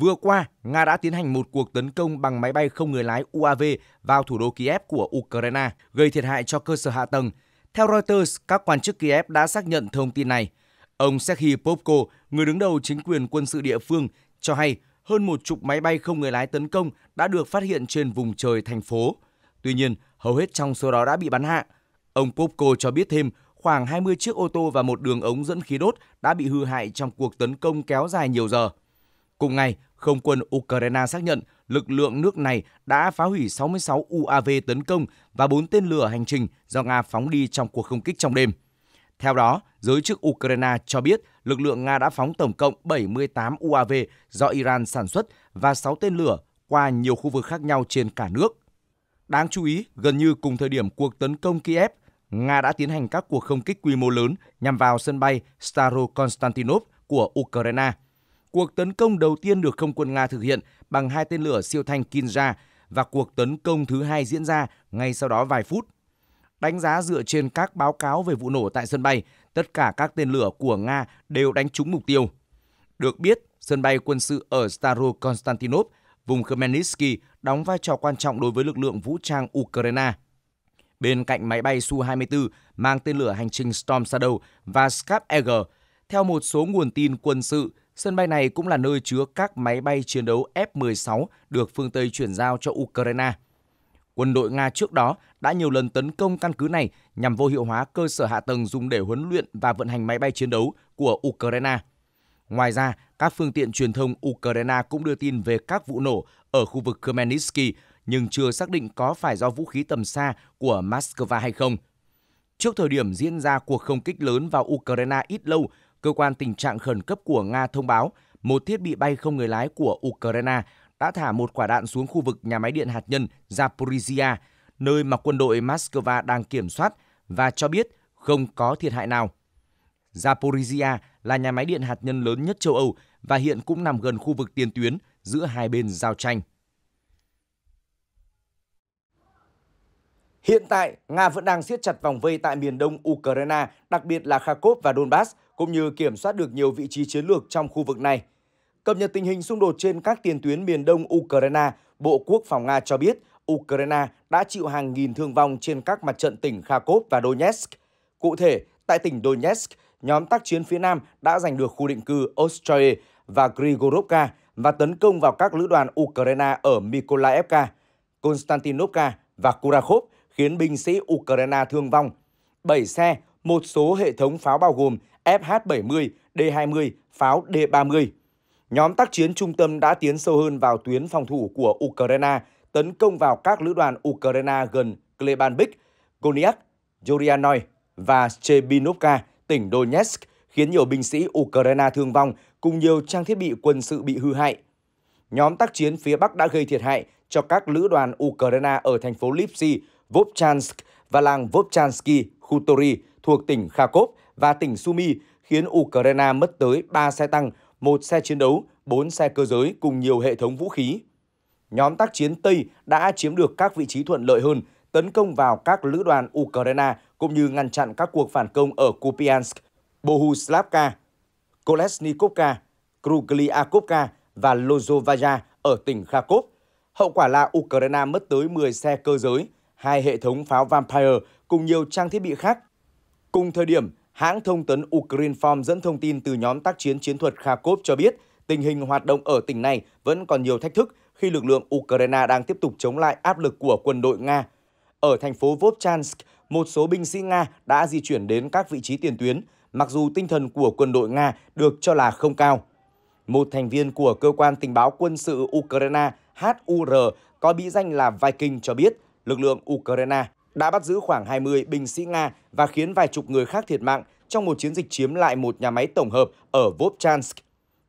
Vừa qua, Nga đã tiến hành một cuộc tấn công bằng máy bay không người lái UAV vào thủ đô Kiev của Ukraine, gây thiệt hại cho cơ sở hạ tầng. Theo Reuters, các quan chức Kiev đã xác nhận thông tin này. Ông Sergei Popko, người đứng đầu chính quyền quân sự địa phương, cho hay hơn một chục máy bay không người lái tấn công đã được phát hiện trên vùng trời thành phố. Tuy nhiên, hầu hết trong số đó đã bị bắn hạ. Ông Popko cho biết thêm khoảng 20 chiếc ô tô và một đường ống dẫn khí đốt đã bị hư hại trong cuộc tấn công kéo dài nhiều giờ. Cùng ngày, không quân Ukraine xác nhận lực lượng nước này đã phá hủy 66 UAV tấn công và 4 tên lửa hành trình do Nga phóng đi trong cuộc không kích trong đêm. Theo đó, giới chức Ukraine cho biết lực lượng Nga đã phóng tổng cộng 78 UAV do Iran sản xuất và 6 tên lửa qua nhiều khu vực khác nhau trên cả nước. Đáng chú ý, gần như cùng thời điểm cuộc tấn công Kiev, Nga đã tiến hành các cuộc không kích quy mô lớn nhằm vào sân bay Starokonstantinov của Ukraine – cuộc tấn công đầu tiên được không quân Nga thực hiện bằng hai tên lửa siêu thanh Kinza và cuộc tấn công thứ hai diễn ra ngay sau đó vài phút. Đánh giá dựa trên các báo cáo về vụ nổ tại sân bay, tất cả các tên lửa của Nga đều đánh trúng mục tiêu. Được biết, sân bay quân sự ở Staro vùng Khmelnytsky đóng vai trò quan trọng đối với lực lượng vũ trang Ukraine. Bên cạnh máy bay Su-24 mang tên lửa hành trình Storm Shadow và Scab Eagle, theo một số nguồn tin quân sự, Sân bay này cũng là nơi chứa các máy bay chiến đấu F-16 được phương Tây chuyển giao cho Ukraine. Quân đội Nga trước đó đã nhiều lần tấn công căn cứ này nhằm vô hiệu hóa cơ sở hạ tầng dùng để huấn luyện và vận hành máy bay chiến đấu của Ukraine. Ngoài ra, các phương tiện truyền thông Ukraine cũng đưa tin về các vụ nổ ở khu vực Khmelnytsky nhưng chưa xác định có phải do vũ khí tầm xa của Moscow hay không. Trước thời điểm diễn ra cuộc không kích lớn vào Ukraine ít lâu, cơ quan tình trạng khẩn cấp của Nga thông báo một thiết bị bay không người lái của Ukraine đã thả một quả đạn xuống khu vực nhà máy điện hạt nhân Zaporizhia, nơi mà quân đội Moscow đang kiểm soát và cho biết không có thiệt hại nào. Zaporizhia là nhà máy điện hạt nhân lớn nhất châu Âu và hiện cũng nằm gần khu vực tiền tuyến giữa hai bên giao tranh. Hiện tại, Nga vẫn đang siết chặt vòng vây tại miền đông Ukraine, đặc biệt là Kharkov và Donbass, cũng như kiểm soát được nhiều vị trí chiến lược trong khu vực này. Cập nhật tình hình xung đột trên các tiền tuyến miền đông Ukraine, Bộ Quốc phòng Nga cho biết Ukraine đã chịu hàng nghìn thương vong trên các mặt trận tỉnh Kharkov và Donetsk. Cụ thể, tại tỉnh Donetsk, nhóm tác chiến phía Nam đã giành được khu định cư Ostroye và Grigorovka và tấn công vào các lữ đoàn Ukraine ở Mykolaiivka, Konstantinovka và kurakhov khiến binh sĩ Ukraine thương vong. 7 xe, một số hệ thống pháo bao gồm FH-70, D-20, pháo D-30. Nhóm tác chiến trung tâm đã tiến sâu hơn vào tuyến phòng thủ của Ukraine, tấn công vào các lữ đoàn Ukraine gần Klebanvik, Koniak, Yoryanoi và Chebinovka, tỉnh Donetsk, khiến nhiều binh sĩ Ukraine thương vong cùng nhiều trang thiết bị quân sự bị hư hại. Nhóm tác chiến phía Bắc đã gây thiệt hại cho các lữ đoàn Ukraine ở thành phố Lipsi, Vovchansk và làng Vovchansky, Khutori thuộc tỉnh Kharkov và tỉnh Sumy khiến Ukraine mất tới 3 xe tăng, một xe chiến đấu, 4 xe cơ giới cùng nhiều hệ thống vũ khí. Nhóm tác chiến Tây đã chiếm được các vị trí thuận lợi hơn, tấn công vào các lữ đoàn Ukraine cũng như ngăn chặn các cuộc phản công ở Kupiansk, Bohuslavka, Kolesnikovka, Kruglyakovka và Lozovaya ở tỉnh Kharkov. Hậu quả là Ukraine mất tới 10 xe cơ giới, hai hệ thống pháo Vampire cùng nhiều trang thiết bị khác. Cùng thời điểm, hãng thông tấn Ukrinform dẫn thông tin từ nhóm tác chiến chiến thuật Kharkov cho biết tình hình hoạt động ở tỉnh này vẫn còn nhiều thách thức khi lực lượng Ukraine đang tiếp tục chống lại áp lực của quân đội Nga. Ở thành phố Vovchansk, một số binh sĩ Nga đã di chuyển đến các vị trí tiền tuyến, mặc dù tinh thần của quân đội Nga được cho là không cao. Một thành viên của cơ quan tình báo quân sự Ukraine HUR có bí danh là Viking cho biết lực lượng Ukraine đã bắt giữ khoảng 20 binh sĩ Nga và khiến vài chục người khác thiệt mạng trong một chiến dịch chiếm lại một nhà máy tổng hợp ở Vovchansk.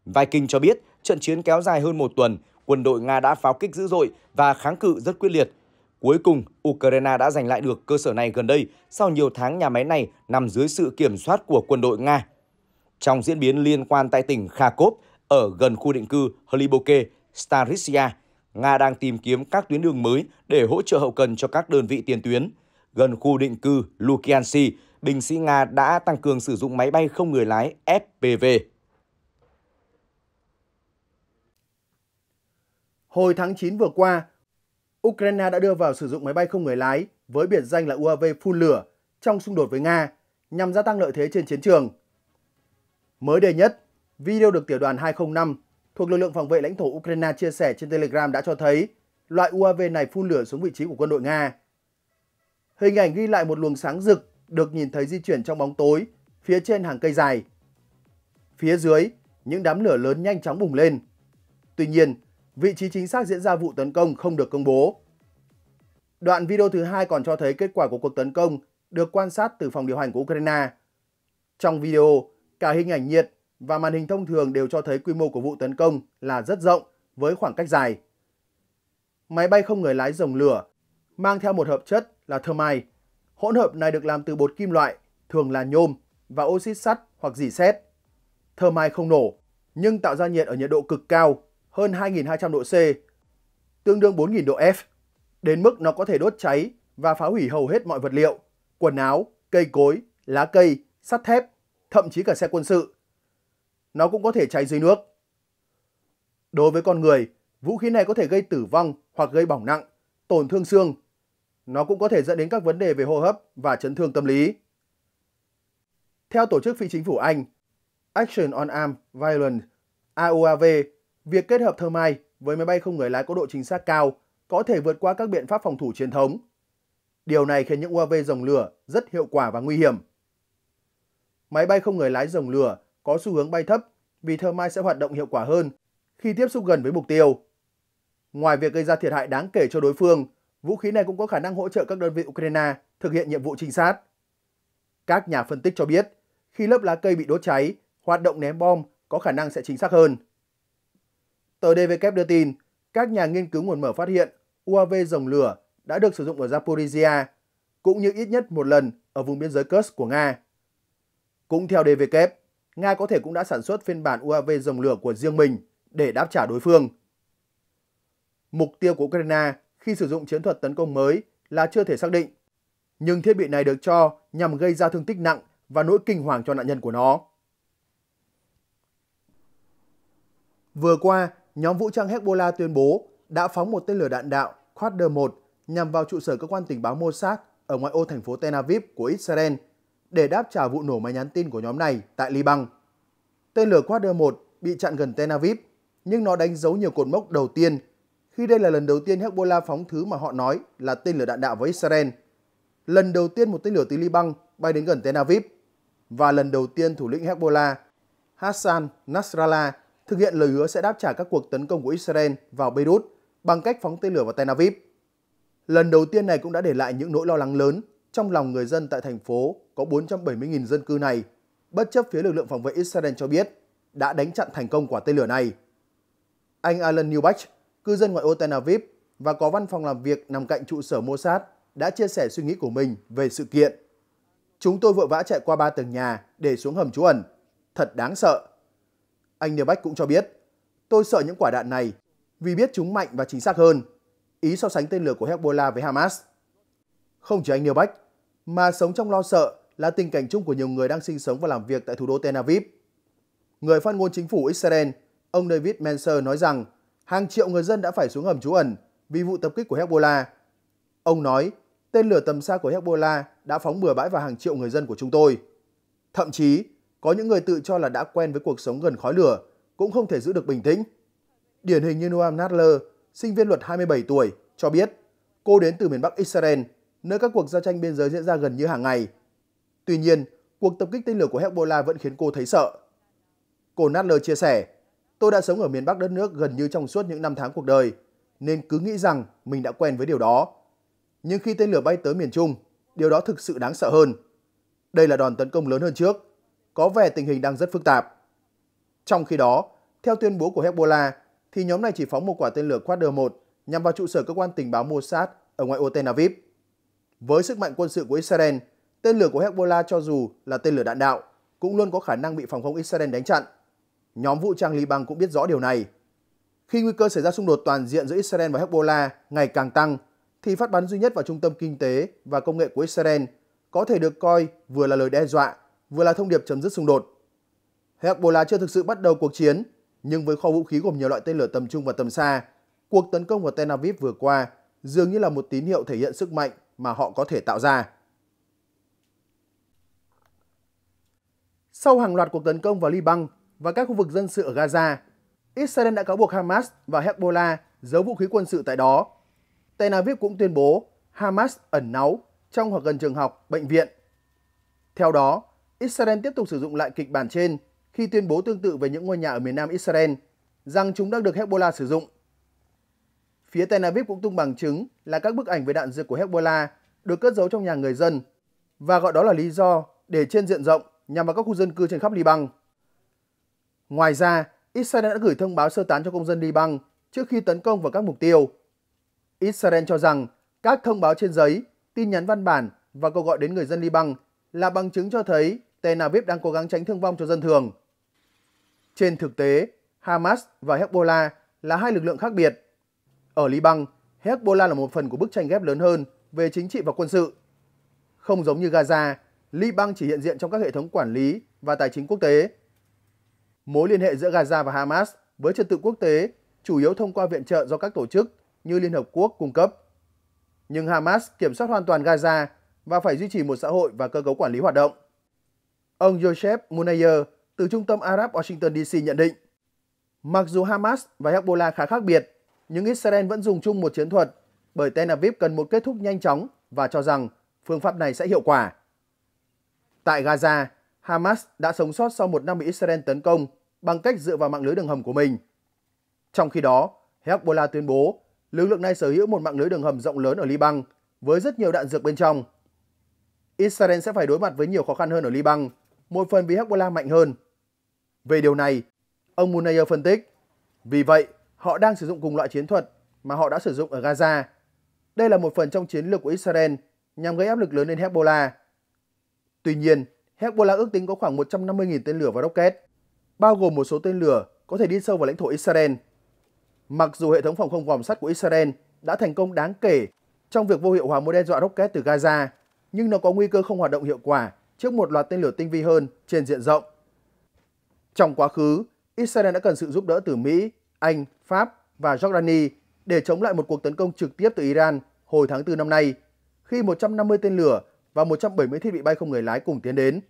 Viking cho biết trận chiến kéo dài hơn một tuần, quân đội Nga đã pháo kích dữ dội và kháng cự rất quyết liệt. Cuối cùng, Ukraine đã giành lại được cơ sở này gần đây sau nhiều tháng nhà máy này nằm dưới sự kiểm soát của quân đội Nga. Trong diễn biến liên quan tại tỉnh Kharkov, ở gần khu định cư Hliboke, Starisia, Nga đang tìm kiếm các tuyến đường mới để hỗ trợ hậu cần cho các đơn vị tiền tuyến. Gần khu định cư Lukiansi, binh sĩ Nga đã tăng cường sử dụng máy bay không người lái FPV. Hồi tháng 9 vừa qua, Ukraine đã đưa vào sử dụng máy bay không người lái với biệt danh là UAV phun lửa trong xung đột với Nga nhằm gia tăng lợi thế trên chiến trường. Mới đây nhất, video được tiểu đoàn 205 thuộc lực lượng phòng vệ lãnh thổ Ukraine chia sẻ trên Telegram đã cho thấy loại UAV này phun lửa xuống vị trí của quân đội Nga. Hình ảnh ghi lại một luồng sáng rực được nhìn thấy di chuyển trong bóng tối phía trên hàng cây dài. Phía dưới, những đám lửa lớn nhanh chóng bùng lên. Tuy nhiên, vị trí chính xác diễn ra vụ tấn công không được công bố. Đoạn video thứ hai còn cho thấy kết quả của cuộc tấn công được quan sát từ phòng điều hành của Ukraine. Trong video, cả hình ảnh nhiệt và màn hình thông thường đều cho thấy quy mô của vụ tấn công là rất rộng với khoảng cách dài. Máy bay không người lái rồng lửa mang theo một hợp chất là thermite. Hỗn hợp này được làm từ bột kim loại, thường là nhôm và oxit sắt hoặc dỉ sét. Thermite không nổ nhưng tạo ra nhiệt ở nhiệt độ cực cao, hơn 2200 độ C, tương đương 4000 độ F, đến mức nó có thể đốt cháy và phá hủy hầu hết mọi vật liệu, quần áo, cây cối, lá cây, sắt thép, thậm chí cả xe quân sự nó cũng có thể cháy dưới nước. Đối với con người, vũ khí này có thể gây tử vong hoặc gây bỏng nặng, tổn thương xương. Nó cũng có thể dẫn đến các vấn đề về hô hấp và chấn thương tâm lý. Theo tổ chức phi chính phủ Anh, Action on Armed Violence, AOAV, việc kết hợp thơ mai với máy bay không người lái có độ chính xác cao có thể vượt qua các biện pháp phòng thủ truyền thống. Điều này khiến những UAV dòng lửa rất hiệu quả và nguy hiểm. Máy bay không người lái dòng lửa có xu hướng bay thấp vì thơ mai sẽ hoạt động hiệu quả hơn khi tiếp xúc gần với mục tiêu. Ngoài việc gây ra thiệt hại đáng kể cho đối phương, vũ khí này cũng có khả năng hỗ trợ các đơn vị Ukraine thực hiện nhiệm vụ trinh sát. Các nhà phân tích cho biết, khi lớp lá cây bị đốt cháy, hoạt động ném bom có khả năng sẽ chính xác hơn. Tờ DW e đưa tin, các nhà nghiên cứu nguồn mở phát hiện UAV dòng lửa đã được sử dụng ở Zaporizhia, cũng như ít nhất một lần ở vùng biên giới Kursk của Nga. Cũng theo DW, Nga có thể cũng đã sản xuất phiên bản UAV dòng lửa của riêng mình để đáp trả đối phương. Mục tiêu của Ukraine khi sử dụng chiến thuật tấn công mới là chưa thể xác định, nhưng thiết bị này được cho nhằm gây ra thương tích nặng và nỗi kinh hoàng cho nạn nhân của nó. Vừa qua, nhóm vũ trang Hezbollah tuyên bố đã phóng một tên lửa đạn đạo Quader 1 nhằm vào trụ sở cơ quan tình báo Mossad ở ngoại ô thành phố Tel Aviv của Israel – để đáp trả vụ nổ máy nhắn tin của nhóm này tại Liban. Tên lửa Quadr 1 bị chặn gần Tel Aviv, nhưng nó đánh dấu nhiều cột mốc đầu tiên khi đây là lần đầu tiên Hezbollah phóng thứ mà họ nói là tên lửa đạn đạo với Israel. Lần đầu tiên một tên lửa từ Liban bay đến gần Tel Aviv và lần đầu tiên thủ lĩnh Hezbollah Hassan Nasrallah thực hiện lời hứa sẽ đáp trả các cuộc tấn công của Israel vào Beirut bằng cách phóng tên lửa vào Tel Aviv. Lần đầu tiên này cũng đã để lại những nỗi lo lắng lớn trong lòng người dân tại thành phố có 470.000 dân cư này, bất chấp phía lực lượng phòng vệ Israel cho biết đã đánh chặn thành công quả tên lửa này. Anh Alan Newbach, cư dân ngoại ô Tel Aviv và có văn phòng làm việc nằm cạnh trụ sở Mossad đã chia sẻ suy nghĩ của mình về sự kiện. Chúng tôi vội vã chạy qua ba tầng nhà để xuống hầm trú ẩn. Thật đáng sợ. Anh Newbach cũng cho biết, tôi sợ những quả đạn này vì biết chúng mạnh và chính xác hơn. Ý so sánh tên lửa của Hezbollah với Hamas không chỉ anh Niêu Bách, mà sống trong lo sợ là tình cảnh chung của nhiều người đang sinh sống và làm việc tại thủ đô Tel Aviv. Người phát ngôn chính phủ Israel, ông David Menser nói rằng hàng triệu người dân đã phải xuống hầm trú ẩn vì vụ tập kích của Hezbollah. Ông nói, tên lửa tầm xa của Hezbollah đã phóng bừa bãi vào hàng triệu người dân của chúng tôi. Thậm chí, có những người tự cho là đã quen với cuộc sống gần khói lửa cũng không thể giữ được bình tĩnh. Điển hình như Noam Nadler, sinh viên luật 27 tuổi, cho biết cô đến từ miền Bắc Israel nơi các cuộc giao tranh biên giới diễn ra gần như hàng ngày. Tuy nhiên, cuộc tập kích tên lửa của Hezbollah vẫn khiến cô thấy sợ. Cô Nadler chia sẻ, tôi đã sống ở miền Bắc đất nước gần như trong suốt những năm tháng cuộc đời, nên cứ nghĩ rằng mình đã quen với điều đó. Nhưng khi tên lửa bay tới miền Trung, điều đó thực sự đáng sợ hơn. Đây là đòn tấn công lớn hơn trước, có vẻ tình hình đang rất phức tạp. Trong khi đó, theo tuyên bố của Hezbollah, thì nhóm này chỉ phóng một quả tên lửa Quadr-1 nhằm vào trụ sở cơ quan tình báo Mossad ở ngoại ô Tel Aviv. Với sức mạnh quân sự của Israel, tên lửa của Hezbollah cho dù là tên lửa đạn đạo cũng luôn có khả năng bị phòng không Israel đánh chặn. Nhóm vũ trang Liban cũng biết rõ điều này. Khi nguy cơ xảy ra xung đột toàn diện giữa Israel và Hezbollah ngày càng tăng, thì phát bắn duy nhất vào trung tâm kinh tế và công nghệ của Israel có thể được coi vừa là lời đe dọa, vừa là thông điệp chấm dứt xung đột. Hezbollah chưa thực sự bắt đầu cuộc chiến, nhưng với kho vũ khí gồm nhiều loại tên lửa tầm trung và tầm xa, cuộc tấn công vào Tel Aviv vừa qua dường như là một tín hiệu thể hiện sức mạnh mà họ có thể tạo ra. Sau hàng loạt cuộc tấn công vào Liban và các khu vực dân sự ở Gaza, Israel đã cáo buộc Hamas và Hezbollah giấu vũ khí quân sự tại đó. Tel Aviv cũng tuyên bố Hamas ẩn náu trong hoặc gần trường học, bệnh viện. Theo đó, Israel tiếp tục sử dụng lại kịch bản trên khi tuyên bố tương tự về những ngôi nhà ở miền nam Israel rằng chúng đang được Hezbollah sử dụng Phía Tel Aviv cũng tung bằng chứng là các bức ảnh về đạn dược của Hezbollah được cất giấu trong nhà người dân và gọi đó là lý do để trên diện rộng nhằm vào các khu dân cư trên khắp Liban. Ngoài ra, Israel đã gửi thông báo sơ tán cho công dân Liban trước khi tấn công vào các mục tiêu. Israel cho rằng các thông báo trên giấy, tin nhắn văn bản và cuộc gọi đến người dân Liban là bằng chứng cho thấy Tel Aviv đang cố gắng tránh thương vong cho dân thường. Trên thực tế, Hamas và Hezbollah là hai lực lượng khác biệt ở Liban, Hezbollah là một phần của bức tranh ghép lớn hơn về chính trị và quân sự. Không giống như Gaza, Liban chỉ hiện diện trong các hệ thống quản lý và tài chính quốc tế. Mối liên hệ giữa Gaza và Hamas với trật tự quốc tế chủ yếu thông qua viện trợ do các tổ chức như Liên Hợp Quốc cung cấp. Nhưng Hamas kiểm soát hoàn toàn Gaza và phải duy trì một xã hội và cơ cấu quản lý hoạt động. Ông Joseph Munayer từ Trung tâm Arab Washington DC nhận định, mặc dù Hamas và Hezbollah khá khác biệt nhưng Israel vẫn dùng chung một chiến thuật bởi Tel Aviv cần một kết thúc nhanh chóng và cho rằng phương pháp này sẽ hiệu quả. Tại Gaza, Hamas đã sống sót sau một năm bị Israel tấn công bằng cách dựa vào mạng lưới đường hầm của mình. Trong khi đó, Hezbollah tuyên bố lực lượng này sở hữu một mạng lưới đường hầm rộng lớn ở Liban với rất nhiều đạn dược bên trong. Israel sẽ phải đối mặt với nhiều khó khăn hơn ở Liban, một phần vì Hezbollah mạnh hơn. Về điều này, ông Munayer phân tích. Vì vậy, Họ đang sử dụng cùng loại chiến thuật mà họ đã sử dụng ở Gaza. Đây là một phần trong chiến lược của Israel nhằm gây áp lực lớn lên Hezbollah. Tuy nhiên, Hezbollah ước tính có khoảng 150.000 tên lửa và rocket, bao gồm một số tên lửa có thể đi sâu vào lãnh thổ Israel. Mặc dù hệ thống phòng không vòm sắt của Israel đã thành công đáng kể trong việc vô hiệu hóa mối đe dọa rocket từ Gaza, nhưng nó có nguy cơ không hoạt động hiệu quả trước một loạt tên lửa tinh vi hơn trên diện rộng. Trong quá khứ, Israel đã cần sự giúp đỡ từ Mỹ anh, Pháp và Jordani để chống lại một cuộc tấn công trực tiếp từ Iran hồi tháng 4 năm nay, khi 150 tên lửa và 170 thiết bị bay không người lái cùng tiến đến.